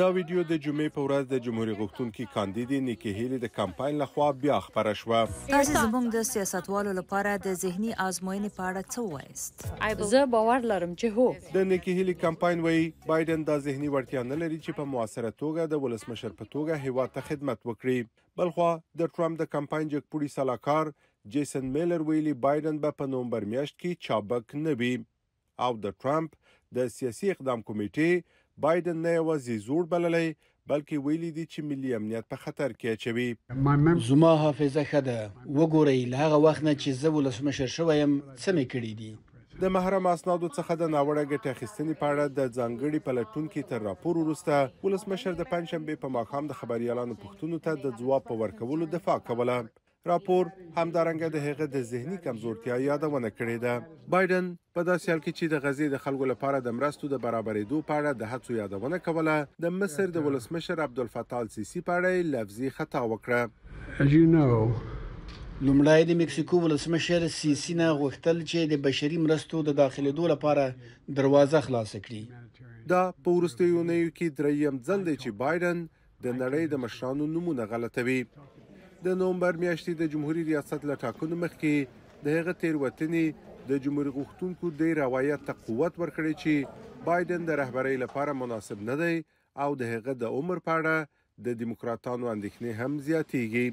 دا ویډیو د جمعې په ورځ د جمهوریت غوښتونکو کاندید نیکی هیلی د کمپاین لخوا بیا خبره شوه تاسو زموږ د سیاستوالو لپاره د زهنی آزموینې په اړه څه وایست زه باور لرم چې هو د نیکی هیلی کمپاین وایي بایدن دا زهنی ورتیا نه لري چې په موثره توګه د ولسمشر په توګه هیواد ته خدمت وکړي بلخوا د ټرمپ د کمپاین جګ پوری سلاکار جیسن میلر ویلي بایدن به په نومبر میاشت کې چابک نه وي او د ټرمپ د سیاسي اقدام کمیټې بایدن نه یوازې زوړ بللی بلکې ویلي دي چې ملي امنیت په خطر کې اچوي زما حافظه خده وګورئ له هغه وخت نه چې زه ولسمشر شوم څه مې کړی دي د محرم اسنادو څخه د ناوړه ګټه اخیستنې په اړه د ځانګړي پلټونکي تر راپور وروسته ولسمشر د پنځشنبه په ماښام د خبريالانو پوښتنو ته د ځواب په ورکولو دفاع کوله راپور همدارنګه د هغه د ذهني کمزورتیا یادونه کړې ده بایدن په داسې حال کې چې د غزې د خلکو لپاره د مرستو د برابرېدو په اړه د هڅو یادونه کوله د مصر د ولسمشر عبدالفتاح السیسی په اړه لفظي خطا وکړه you know, لومړی د مکسیکو ولسمشر سیسی نه غوښتل چې د بشري مرستو د داخليدو لپاره دروازه خلاص کړي دا په ورستیو نه یو کې دریم ځل دی چې بایدن د نړۍ د مشرانو نمونه غلطوي د نومبر میاشتې د جمهوریت ریاست له ټاکنو مخکې د هغه تیروتنې د جمهوریت غوښتونکو د روایت ته قوت ورکړي چې بایدن د رهبری لپاره مناسب نه دی او د هغه د عمر په اړه د دیموکراتانو اندېښنې هم زیاتېږي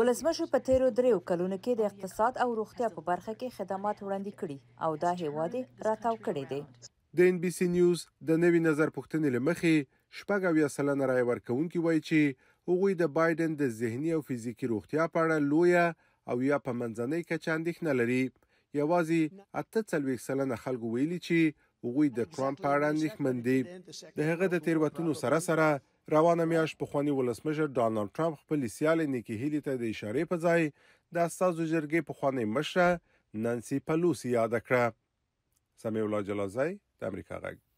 ولسمشر په تیرو دریو کلونو کې د اقتصاد او روغتیا په برخه کې خدمات وړاندې کړي او دا هیواد راتاو کړي دي د ان بي سي نیوز د نوي نظر پوښتنې لمخې شپږ اویا سلنه رای ورکوونکي وایي چې هغوی د بایدن د ذهني او فزیکی روغتیا په اړه لویه او یا په منځنۍ کچه اندېښنه لري یوازې اته څلوېښت سلنه خلکو ویلي چې هغوی د ټرامپ په اړه اندېښمن دي د هغه د تیروتنو سره سره روانه میاش پخوانی ولسمشر ډانلډ ټرامپ خپل سیالي نیکی هیلی ته د اشارې په ځای د استازو جرګې پخوانی مشره نانسي پلوسی یاد کړه سمې الله جلازی د امریکا غږ